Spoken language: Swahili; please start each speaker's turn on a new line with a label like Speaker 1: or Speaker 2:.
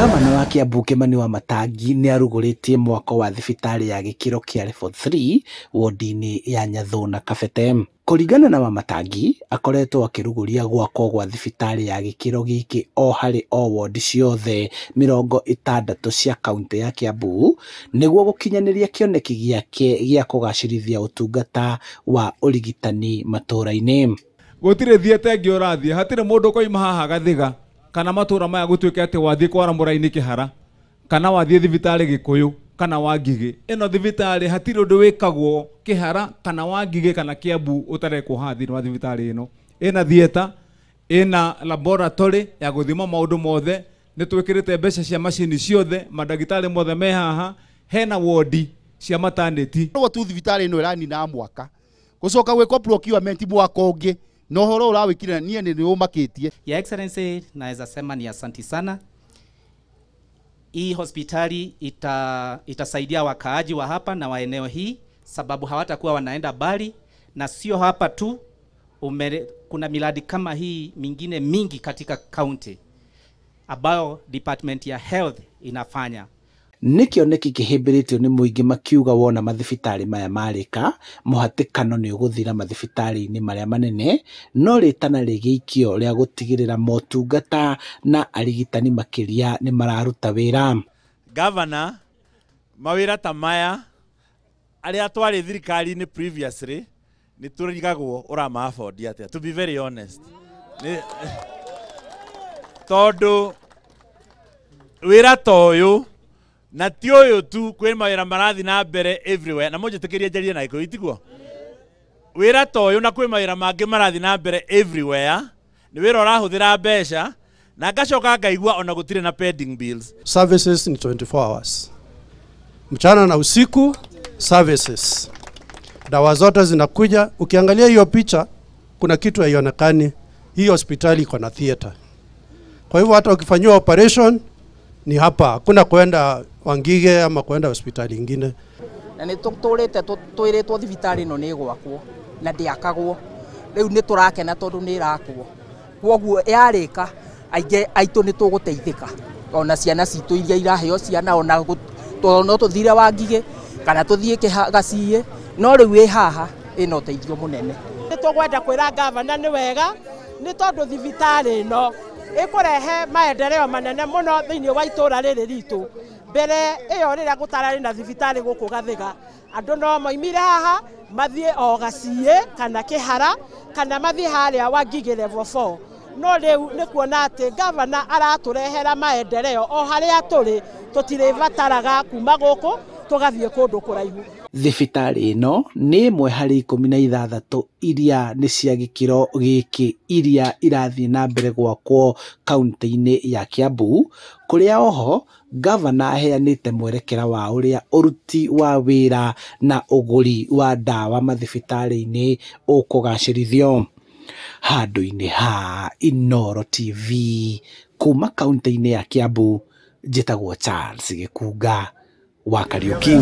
Speaker 1: Ngavana wa Kiambu Kimani wa Matangi nä arugå tie mwako wa thibitarä ya gä kä ro kä level 3 wondi-inä ya Nyathu na Kabete kũringana na Wamatangi akoretwo akĩrugũria gwakwo gwa thibitarĩ ya gĩkĩro gĩkĩ o harĩ o wondi ciothe mirongo ĩtandatũ cia kaũntĩ ya Kiambu nĩguo gũkinyanĩria kĩoneki gĩake gĩa kũgacĩrithia ũtungata wa ũrigitani
Speaker 2: matũũra-inĩ gũtirĩ thiete ngĩ ũrathiĩ hatirĩ mũndũ ũkoima haha gathiga kana matura maya gutuike ati wathie kwara muraini kihara kana wathie thibitari gikuyu kana wangige ino thibitari hatiro ndu wikagwo kihara kana wangige kana kiabu utare haha thiini wa thibitari ino ina thieta ina laboratory ya guthima maundu mothe nä twä kä rä te mbeca cia macini ciothe mandagitari mothe me haha hena wodi cia mataneti tu thibitarä ä no ä ranina mwaka gå coka gwä kwa mwaka å na uhoro urawikire nie ni umakitie ya excellency naweza sema ni asanti sana hii hospitali ita, itasaidia wakaaji wa hapa na waeneo hii sababu hawatakuwa wanaenda bali na sio hapa tu umere, kuna miradi kama hii mingine mingi katika kaunti ambayo department ya health inafanya
Speaker 1: nä kĩhĩmbĩrĩtio nä ni muingi makiuga wona mathibitari maya marika muhatikano ni uguthira mathibitari ni maria manene no ritana rĩgĩikio ria gutigirira motungata na arigitani makiria ni mararuta wĩra
Speaker 3: governor mawĩra ta maya arĩa twarĩ thirikari-inĩ previously turigagwo ura ũramaabondi atĩa to be very honest eh, tondũ wĩra ta to na ti uyu tu kwä mawä marathi na mbere everywhere na må njä tä kä rie njarie na gä itiguo wä ra ta na kwä mawä ra mangä marathi na mbere everywhere nä wä ra å rahå thä ra mbeca na ngacoka ngaigua ona gå tirä na pending bills
Speaker 2: services in 24 hours mchana na usiku services dawa zote zinakuja ukiangalia hiyo picha kuna kitu haionekani hii hospitali iko na theater kwa hivyo hata ukifanyiwa operation ni hapa hakuna kwenda wangige ama kwenda hospitali ingine
Speaker 4: na nä tå rä te twä rä two thibitarä ä no nä gwakwo na ndä akagwo rä u nä tå rakena tondå nä rakwo koguo yarä ka aingä aitå nä tå gå teithä ka ona ciana citå iria iraheo ciana ona no tå thire wa ngigä kana tå thiä gaciä no rä u ä haha ä na å teithio må nene nä tå gwenda kwä ra ngavana nä wega nä tondå thibitarä ä no ä kå rehe maendereo manene må no thä inä wa itå ra rä rä ritå mbere iyo riria gutarari na thibitari guku gathiga andu no moimire haha mathie o gacie kana kihara kana mathie haria wa ngigä level 4 no riu nä kuona atä gavana aratårehera maendereo o harä a tå rä tå tirä bataraga kuma gå kå tå gathiä kå ndå kå raihu
Speaker 1: thibitari ino ni ĩmwe hari ikũmi na ithathatũ iria ni cia gikiro giki iria irathiĩ na mbere gwakwo kaunti-inĩ ya Kiambu kũrĩa oho ngavana aheanite mwerekera wa uria uruti wa wira na uguri wa ndawa mathibitarĩ-inĩ ũkũgacĩrithio. Handũ-inĩ ha inoro TV kuma kaunti-inĩ ya Kiambu, njĩtagwo Charles Gĩkunga wa Kariũki.